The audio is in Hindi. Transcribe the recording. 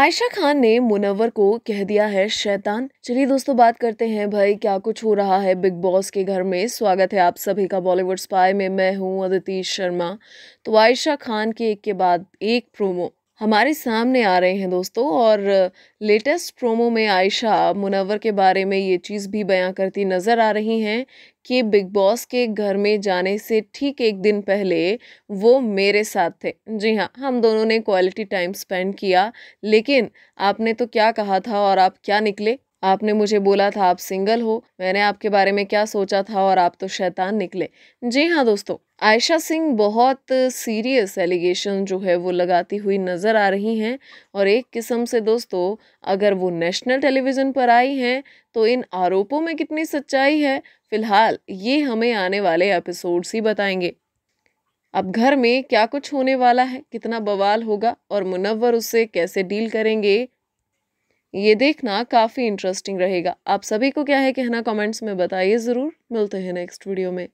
आयशा खान ने मुनव्वर को कह दिया है शैतान चलिए दोस्तों बात करते हैं भाई क्या कुछ हो रहा है बिग बॉस के घर में स्वागत है आप सभी का बॉलीवुड स्पाई में मैं हूं अदिति शर्मा तो आयशा खान के एक के बाद एक प्रोमो हमारे सामने आ रहे हैं दोस्तों और लेटेस्ट प्रोमो में आयशा मुनवर के बारे में ये चीज़ भी बयां करती नज़र आ रही हैं कि बिग बॉस के घर में जाने से ठीक एक दिन पहले वो मेरे साथ थे जी हाँ हम दोनों ने क्वालिटी टाइम स्पेंड किया लेकिन आपने तो क्या कहा था और आप क्या निकले आपने मुझे बोला था आप सिंगल हो मैंने आपके बारे में क्या सोचा था और आप तो शैतान निकले जी हाँ दोस्तों आयशा सिंह बहुत सीरियस एलिगेशन जो है वो लगाती हुई नज़र आ रही हैं और एक किस्म से दोस्तों अगर वो नेशनल टेलीविज़न पर आई हैं तो इन आरोपों में कितनी सच्चाई है फ़िलहाल ये हमें आने वाले एपिसोड्स ही बताएंगे अब घर में क्या कुछ होने वाला है कितना बवाल होगा और मुनवर उससे कैसे डील करेंगे ये देखना काफ़ी इंटरेस्टिंग रहेगा आप सभी को क्या है कहना कमेंट्स में बताइए ज़रूर मिलते हैं नेक्स्ट वीडियो में